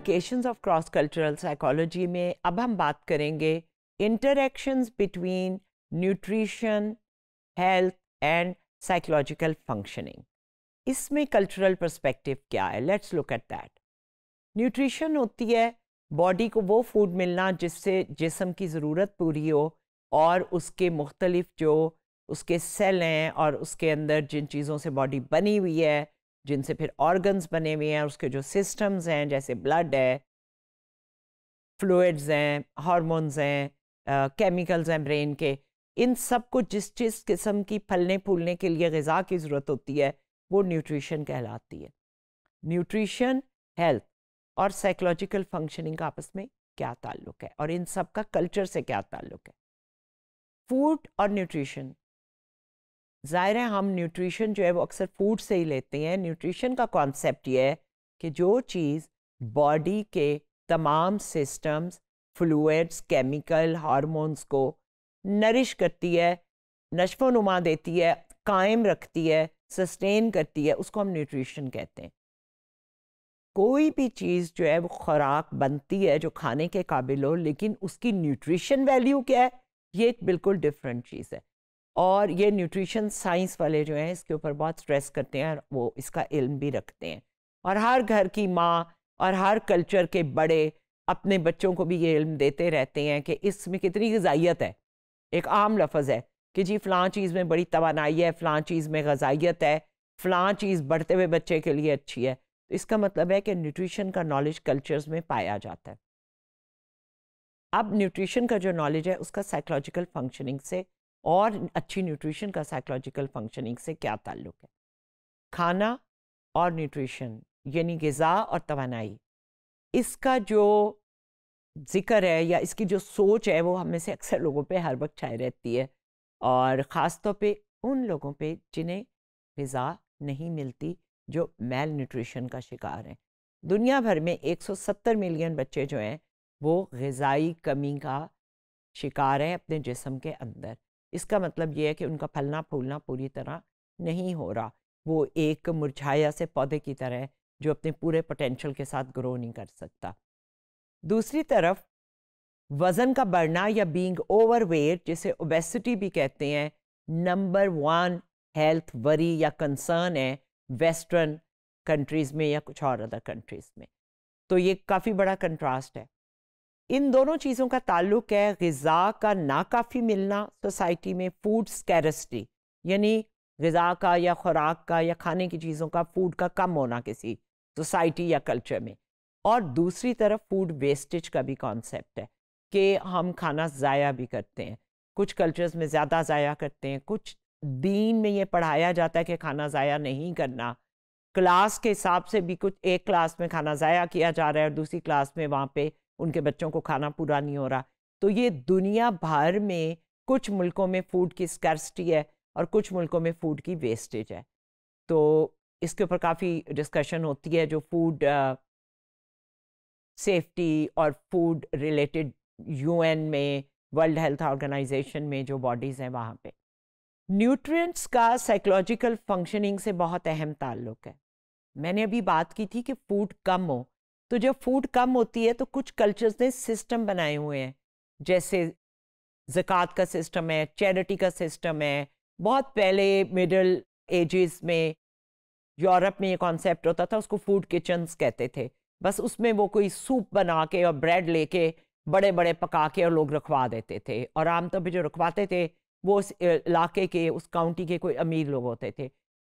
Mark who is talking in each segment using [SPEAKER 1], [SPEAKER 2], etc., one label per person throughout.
[SPEAKER 1] applications of cross cultural psychology में अब हम बात करेंगे interactions between nutrition health and psychological functioning इसमें कल्चरल पर्सपेक्टिव क्या है let's look at that nutrition होती है बॉडी को वो फूड मिलना जिससे जिसम की ज़रूरत पूरी हो और उसके मुख्तलिफ जो उसके सेल हैं और उसके अंदर जिन चीज़ों से बॉडी बनी हुई है जिनसे फिर ऑर्गन्स बने हुए हैं उसके जो सिस्टम्स हैं जैसे ब्लड है फ्लूड्स हैं हार्मोन्स हैं केमिकल्स हैं ब्रेन के इन सब को जिस जिस किस्म की फलने फूलने के लिए गज़ा की ज़रूरत होती है वो न्यूट्रिशन कहलाती है न्यूट्रिशन हेल्थ और साइकोलॉजिकल फंक्शनिंग का आपस में क्या ताल्लुक है और इन सब का कल्चर से क्या ताल्लुक है फूड और न्यूट्रिशन ज़ाहिर है हम न्यूट्रिशन जो है वो अक्सर फूड से ही लेते हैं न्यूट्रिशन का कॉन्सेप्ट ये है कि जो चीज़ बॉडी के तमाम सिस्टम्स फ्लूड्स केमिकल हारमोन्स को नरिश करती है नशो नुमा देती है कायम रखती है सस्टेन करती है उसको हम न्यूट्रिशन कहते हैं कोई भी चीज़ जो है वो ख़ुराक बनती है जो खाने के काबिल हो लेकिन उसकी न्यूट्रिशन वैल्यू क्या है ये एक बिल्कुल डिफरेंट चीज़ है और ये न्यूट्रिशन साइंस वाले जो हैं इसके ऊपर बहुत स्ट्रेस करते हैं और वो इसका इल्म भी रखते हैं और हर घर की माँ और हर कल्चर के बड़े अपने बच्चों को भी ये इल्म देते रहते हैं कि इसमें कितनी गजाइत है एक आम लफज है कि जी फ़लाँ चीज़ में बड़ी तोानाई है फ़लाँ चीज़ में गजाइत है फ़लाँ चीज़ बढ़ते हुए बच्चे के लिए अच्छी है तो इसका मतलब है कि न्यूट्रिशन का नॉलेज कल्चर्स में पाया जाता है अब न्यूट्रिशन का जो नॉलेज है उसका साइकोलॉजिकल फंक्शनिंग से और अच्छी न्यूट्रिशन का साइकोलॉजिकल फंक्शनिंग से क्या ताल्लुक है खाना और न्यूट्रिशन यानी गज़ा और तोानाई इसका जो जिक्र है या इसकी जो सोच है वो हमें से अक्सर लोगों पे हर वक्त छाई रहती है और ख़ास तौर पे उन लोगों पे जिन्हें गज़ा नहीं मिलती जो मेल न्यूट्रिशन का शिकार हैं दुनिया भर में 170 मिलियन बच्चे जो हैं वो गज़ाई कमी का शिकार हैं अपने जिसम के अंदर इसका मतलब ये है कि उनका फलना फूलना पूरी तरह नहीं हो रहा वो एक मुरझाया से पौधे की तरह जो अपने पूरे पोटेंशियल के साथ ग्रो नहीं कर सकता दूसरी तरफ वज़न का बढ़ना या बीइंग ओवरवेट जिसे ओबेसिटी भी कहते हैं नंबर वन हेल्थ वरी या कंसर्न है वेस्टर्न कंट्रीज़ में या कुछ और अदर कंट्रीज़ में तो ये काफ़ी बड़ा कंट्रास्ट है इन दोनों चीज़ों का ताल्लुक है गज़ा का नाकाफ़ी मिलना सोसाइटी में फूड स्कैरसटी यानी गज़ा का या ख़ुराक का या खाने की चीज़ों का फूड का कम होना किसी सोसाइटी या कल्चर में और दूसरी तरफ फूड वेस्टेज का भी कॉन्सेप्ट है कि हम खाना ज़ाया भी करते हैं कुछ कल्चर्स में ज़्यादा ज़ाया करते हैं कुछ दीन में ये पढ़ाया जाता है कि खाना ज़ाया नहीं करना क्लास के हिसाब से भी कुछ एक क्लास में खाना ज़ाया किया जा रहा है और दूसरी क्लास में वहाँ पे उनके बच्चों को खाना पूरा नहीं हो रहा तो ये दुनिया भर में कुछ मुल्कों में फूड की स्कर्सिटी है और कुछ मुल्कों में फ़ूड की वेस्टेज है तो इसके ऊपर काफ़ी डिस्कशन होती है जो फूड सेफ्टी और फूड रिलेटेड यूएन में वर्ल्ड हेल्थ ऑर्गेनाइजेशन में जो बॉडीज़ हैं वहाँ पे न्यूट्रिएंट्स का साइकोलॉजिकल फंक्शनिंग से बहुत अहम ताल्लुक है मैंने अभी बात की थी कि फूड कम हो तो जब फूड कम होती है तो कुछ कल्चर्स ने सिस्टम बनाए हुए हैं जैसे ज़क़़त का सिस्टम है चैरिटी का सिस्टम है बहुत पहले मिडल एजेस में यूरोप में ये कॉन्सेप्ट होता था उसको फूड किचन्स कहते थे बस उसमें वो कोई सूप बना के और ब्रेड लेके बड़े बड़े पका के और लोग रखवा देते थे और आमतौर पर जो रखवाते थे वो उस इलाके के उस काउंटी के कोई अमीर लोग होते थे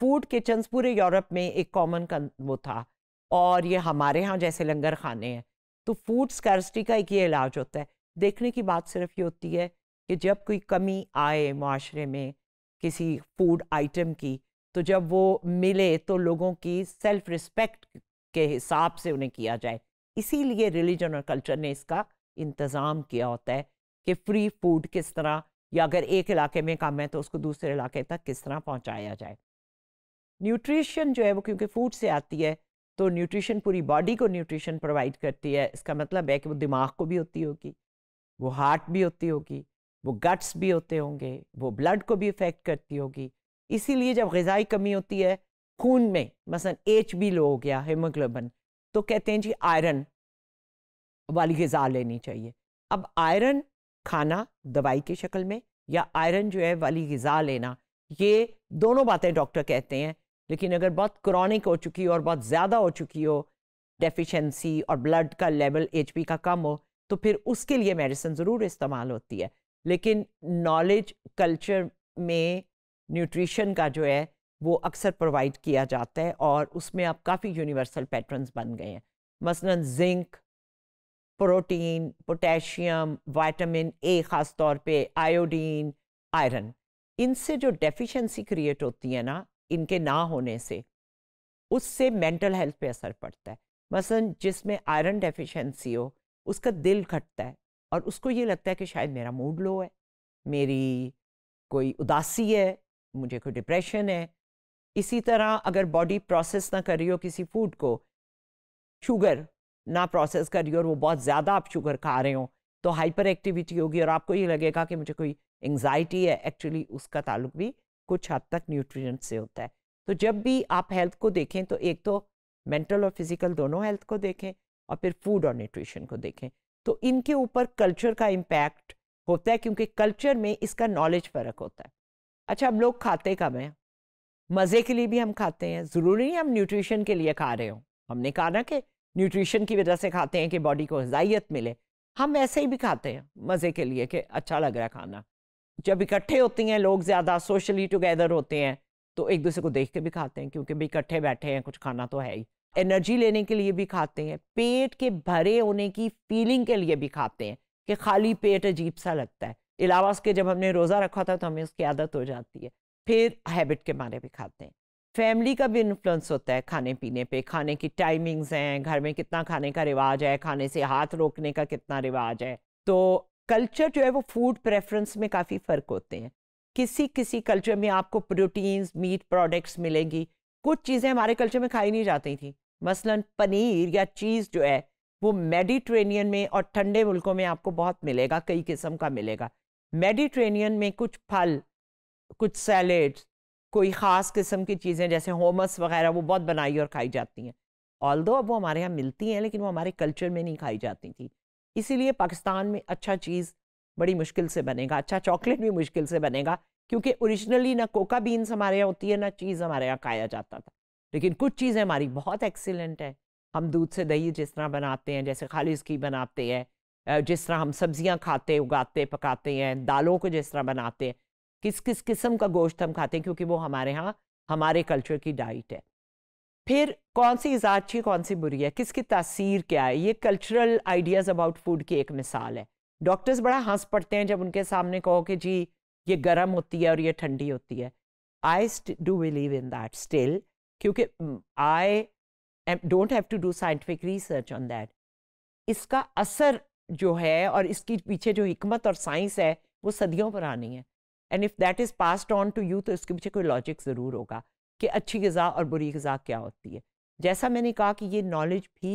[SPEAKER 1] फूड किचन्स पूरे यूरोप में एक कॉमन वो था और ये हमारे यहाँ जैसे लंगर खाने हैं तो फूड स्कर्सिटी का एक ये इलाज होता है देखने की बात सिर्फ ये होती है कि जब कोई कमी आए माशरे में किसी फूड आइटम की तो जब वो मिले तो लोगों की सेल्फ रिस्पेक्ट के हिसाब से उन्हें किया जाए इसीलिए रिलीजन और कल्चर ने इसका इंतज़ाम किया होता है कि फ्री फूड किस तरह या अगर एक इलाके में कम है तो उसको दूसरे इलाके तक किस तरह पहुंचाया जाए न्यूट्रिशन जो है वो क्योंकि फूड से आती है तो न्यूट्रिशन पूरी बॉडी को न्यूट्रिशन प्रोवाइड करती है इसका मतलब है कि वो दिमाग को भी होती होगी वो हार्ट भी होती होगी वो गट्स भी होते होंगे वो ब्लड को भी इफ़ेक्ट करती होगी इसीलिए जब गज़ाई कमी होती है खून में मसलन एच बी लो हो गया हेमोग्लोबन तो कहते हैं जी आयरन वाली गज़ा लेनी चाहिए अब आयरन खाना दवाई की शक्ल में या आयरन जो है वाली गज़ा लेना ये दोनों बातें डॉक्टर कहते हैं लेकिन अगर बहुत क्रॉनिक हो चुकी हो और बहुत ज़्यादा हो चुकी हो डेफिशिएंसी और ब्लड का लेवल एच का कम हो तो फिर उसके लिए मेडिसिन ज़रूर इस्तेमाल होती है लेकिन नॉलेज कल्चर में न्यूट्रिशन का जो है वो अक्सर प्रोवाइड किया जाता है और उसमें अब काफ़ी यूनिवर्सल पैटर्न्स बन गए हैं मसलन zinc protein potassium vitamin A ख़ास तौर पे आयोडीन आयरन इनसे जो डेफिशिएंसी क्रिएट होती है ना इनके ना होने से उससे मेंटल हेल्थ पे असर पड़ता है मसलन जिसमें आयरन डेफिशिएंसी हो उसका दिल घटता है और उसको ये लगता है कि शायद मेरा मूड लो है मेरी कोई उदासी है मुझे कोई डिप्रेशन है इसी तरह अगर बॉडी प्रोसेस ना कर रही हो किसी फूड को शुगर ना प्रोसेस कर रही हो और वो बहुत ज़्यादा आप शुगर खा रहे हो तो हाइपर एक्टिविटी होगी और आपको ये लगेगा कि मुझे कोई एंग्जाइटी है एक्चुअली उसका ताल्लुक भी कुछ हद तक न्यूट्रिएंट से होता है तो जब भी आप हेल्थ को देखें तो एक तो मेंटल और फिजिकल दोनों हेल्थ को देखें और फिर फूड और न्यूट्रिशन को देखें तो इनके ऊपर कल्चर का इम्पैक्ट होता है क्योंकि कल्चर में इसका नॉलेज फ़र्क होता है अच्छा अब लोग खाते कम हैं मज़े के लिए भी हम खाते हैं ज़रूरी नहीं हम न्यूट्रिशन के लिए खा रहे हो हमने कहा ना कि न्यूट्रिशन की वजह से खाते हैं कि बॉडी को गजाइत मिले हम ऐसे ही भी खाते हैं मज़े के लिए कि अच्छा लग रहा है खाना जब इकट्ठे होती हैं लोग ज़्यादा सोशली टुगेदर होते हैं तो एक दूसरे को देख के भी खाते हैं क्योंकि भाई इकट्ठे बैठे हैं कुछ खाना तो है ही एनर्जी लेने के लिए भी खाते हैं पेट के भरे होने की फीलिंग के लिए भी खाते हैं कि खाली पेट अजीब सा लगता है इलावा उसके जब हमने रोज़ा रखा था तो हमें उसकी आदत हो जाती है फिर हैबिट के मारे भी खाते हैं फैमिली का भी इन्फ्लुएंस होता है खाने पीने पे खाने की टाइमिंग्स हैं घर में कितना खाने का रिवाज है खाने से हाथ रोकने का कितना रिवाज है तो कल्चर जो है वो फूड प्रेफरेंस में काफ़ी फ़र्क होते हैं किसी किसी कल्चर में आपको प्रोटीन्स मीट प्रोडक्ट्स मिलेंगी कुछ चीज़ें हमारे कल्चर में खाई नहीं जाती थी मसलन पनीर या चीज़ जो है वो मेडिट्रेनियन में और ठंडे मुल्कों में आपको बहुत मिलेगा कई किस्म का मिलेगा मेडिट्रेनियन में कुछ फल कुछ सैलेड कोई ख़ास किस्म की चीज़ें जैसे होमस वगैरह वो बहुत बनाई और खाई जाती हैं ऑल दो अब वो हमारे यहाँ मिलती हैं लेकिन वो हमारे कल्चर में नहीं खाई जाती थी इसीलिए पाकिस्तान में अच्छा चीज़ बड़ी मुश्किल से बनेगा अच्छा चॉकलेट भी मुश्किल से बनेगा क्योंकि ओरिजिनली ना कोका बीन्स हमारे यहाँ होती है ना चीज़ हमारे यहाँ खाया जाता था लेकिन कुछ चीज़ें हमारी बहुत एक्सीलेंट है हम दूध से दही जिस तरह बनाते हैं जैसे खालिज की बनाते हैं जिस तरह हम सब्जियां खाते उगाते पकाते हैं दालों को जिस तरह बनाते हैं किस किस किस्म का गोश्त हम खाते हैं क्योंकि वो हमारे यहाँ हमारे कल्चर की डाइट है फिर कौन सी ईजा अच्छी कौन सी बुरी है किसकी तासीर क्या है ये कल्चरल आइडियाज़ अबाउट फूड की एक मिसाल है डॉक्टर्स बड़ा हंस पड़ते हैं जब उनके सामने कहो कि जी ये गर्म होती है और ये ठंडी होती है I do believe in that still क्योंकि I don't have to do scientific research on that इसका असर जो है और इसके पीछे जो हमत और साइंस है वो सदियों पर आनी है and if that is passed on to you तो इसके पीछे कोई लॉजिक ज़रूर होगा कि अच्छी गज़ा और बुरी गज़ा क्या होती है जैसा मैंने कहा कि ये नॉलेज भी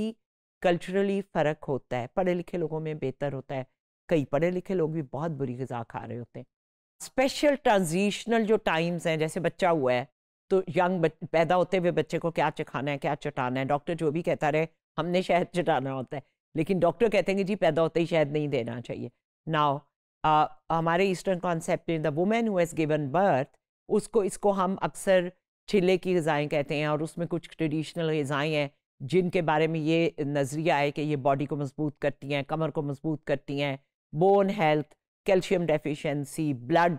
[SPEAKER 1] कल्चरली फ़र्क होता है पढ़े लिखे लोगों में बेहतर होता है कई पढ़े लिखे लोग भी बहुत बुरी गज़ा खा रहे होते हैं स्पेशल ट्रांजिशनल जो टाइम्स हैं जैसे बच्चा हुआ है तो यंग पैदा होते हुए बच्चे को क्या चखाना है क्या चटाना है डॉक्टर जो भी कहता रहे हमने शहद चटाना होता है लेकिन डॉक्टर कहते हैं कि जी पैदा होते ही शहद नहीं देना चाहिए नाव हमारे ईस्टर्न कॉन्सेप्ट में the women who has given birth उसको इसको हम अक्सर छिले की गज़ाएँ कहते हैं और उसमें कुछ ट्रेडिशनल गज़ाएँ हैं जिनके बारे में ये नज़रिया है कि ये बॉडी को मजबूत करती हैं कमर को मजबूत करती हैं bone health calcium deficiency blood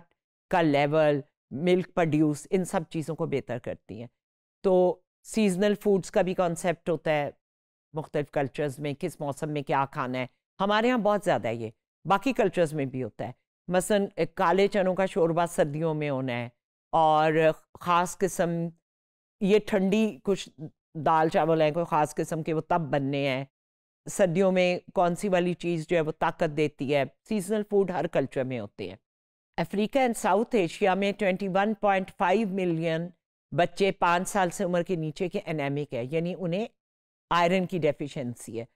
[SPEAKER 1] का लेवल मिल्क प्रोड्यूस इन सब चीज़ों को बेहतर करती हैं तो सीजनल फूड्स का भी कॉन्सेप्ट होता है मुख्तलिफ़ कल्चर्स में किस मौसम में क्या खाना है हमारे यहाँ बहुत ज़्यादा है ये बाकी कल्चर्स में भी होता है मसन काले चनों का शोरबा सर्दियों में होना है और ख़ास किस्म ये ठंडी कुछ दाल चावल हैं कोई ख़ास किस्म के वो तब बनने हैं सर्दियों में कौन सी वाली चीज़ जो है वो ताकत देती है सीजनल फूड हर कल्चर में होते हैं अफ्रीका एंड साउथ एशिया में 21.5 मिलियन बच्चे पाँच साल से उम्र के नीचे के एनेमिक है यानी उन्हें आयरन की डेफिशिएंसी है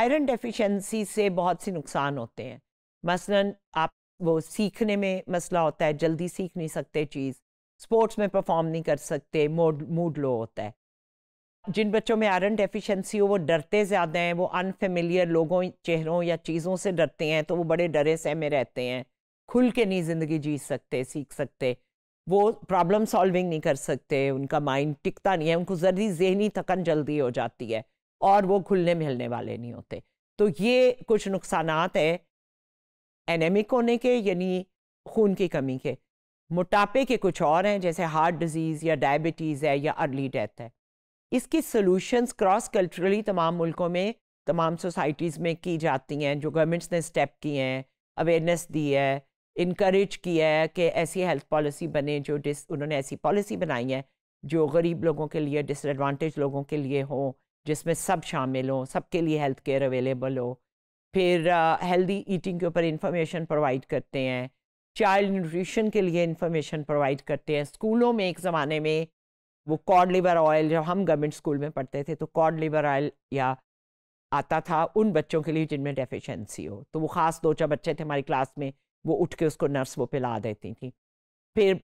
[SPEAKER 1] आयरन डेफिशिएंसी से बहुत से नुकसान होते हैं मसलन आप वो सीखने में मसला होता है जल्दी सीख नहीं सकते चीज़ स्पोर्ट्स में परफॉर्म नहीं कर सकते मूड मूड लो होता है जिन बच्चों में आयरन डेफिशिएंसी हो वो डरते ज़्यादा हैं वो अनफेमिलियर लोगों चेहरों या चीज़ों से डरते हैं तो वो बड़े डरे सह में रहते हैं खुल के नहीं ज़िंदगी जी सकते सीख सकते वो प्रॉब्लम सॉल्विंग नहीं कर सकते उनका माइंड टिकता नहीं है उनको जरूरी जहनी थकन जल्दी हो जाती है और वो खुलने मिलने वाले नहीं होते तो ये कुछ नुकसान है एनेमिक होने के यानी खून की कमी के मोटापे के कुछ और हैं जैसे हार्ट डिजीज़ या डायबिटीज़ है या अर्ली डेथ है इसकी सॉल्यूशंस क्रॉस कल्चरली तमाम मुल्कों में तमाम सोसाइटीज़ में की जाती हैं जो गवर्नमेंट्स ने स्टेप किए हैं अवेयरनेस दी है इनक्रेज किया है कि ऐसी हेल्थ पॉलिसी बने जो डिस उन्होंने ऐसी पॉलिसी बनाई है जो गरीब लोगों के लिए डिसएडवांटेज लोगों के लिए हो जिसमें सब शामिल हों सबके लिए हेल्थ केयर अवेलेबल हो फिर हेल्दी ईटिंग के ऊपर इंफॉर्मेशन प्रोवाइड करते हैं चाइल्ड न्यूट्रिशन के लिए इंफॉर्मेशन प्रोवाइड करते हैं स्कूलों में एक ज़माने में वो कॉड लिवर ऑयल जब हम गवर्नमेंट स्कूल में पढ़ते थे तो कॉड लिवर ऑयल या आता था उन बच्चों के लिए जिनमें डेफिशिएंसी हो तो वो ख़ास दो चार बच्चे थे हमारी क्लास में वो उठ के उसको नर्स वो पिला देती थी फिर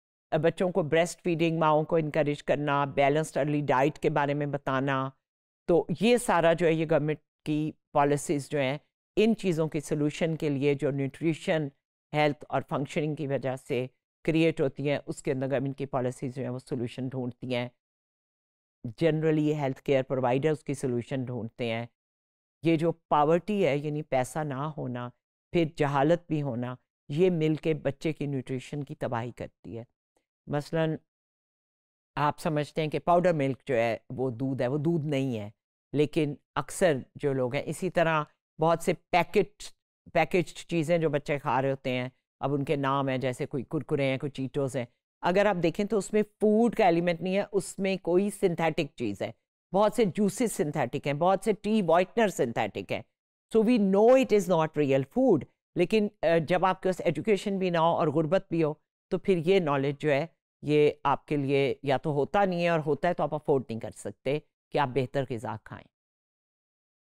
[SPEAKER 1] बच्चों को ब्रेस्ट फीडिंग माओं को इनक्रेज करना बैलेंस्ड अर्ली डाइट के बारे में बताना तो ये सारा जो है ये गवर्नमेंट की पॉलिसीज़ जो हैं इन चीज़ों के सोल्यूशन के लिए जो न्यूट्रिशन हेल्थ और फंक्शनिंग की वजह से क्रिएट होती हैं उसके अंदर गवर्नमेंट की पॉलिसीज़ जो हैं वो सोल्यूशन ढूंढती हैं जनरली हेल्थ केयर प्रोवाइडर उसकी सोल्यूशन ढूंढते हैं ये जो पावर्टी है यानी पैसा ना होना फिर जहालत भी होना ये मिल के बच्चे की न्यूट्रिशन की तबाही करती है मसलन आप समझते हैं कि पाउडर मिल्क जो है वो दूध है वो दूध नहीं है लेकिन अक्सर जो लोग हैं इसी तरह बहुत से पैकेट पैकेज चीज़ें जो बच्चे खा रहे होते हैं अब उनके नाम हैं जैसे कोई कुरकुरे हैं कोई चीटोस हैं अगर आप देखें तो उसमें फूड का एलिमेंट नहीं है उसमें कोई सिंथेटिक चीज़ है बहुत से जूसेस सिंथेटिक हैं बहुत से टी वाइटनर सिंथेटिक हैं so we know it is not real food लेकिन जब आपके पास एजुकेशन भी ना हो और गुर्बत भी हो तो फिर ये नॉलेज जो है ये आपके लिए या तो होता नहीं है और होता है तो आप अफोर्ड नहीं कर सकते कि आप बेहतर गज़ा खाएँ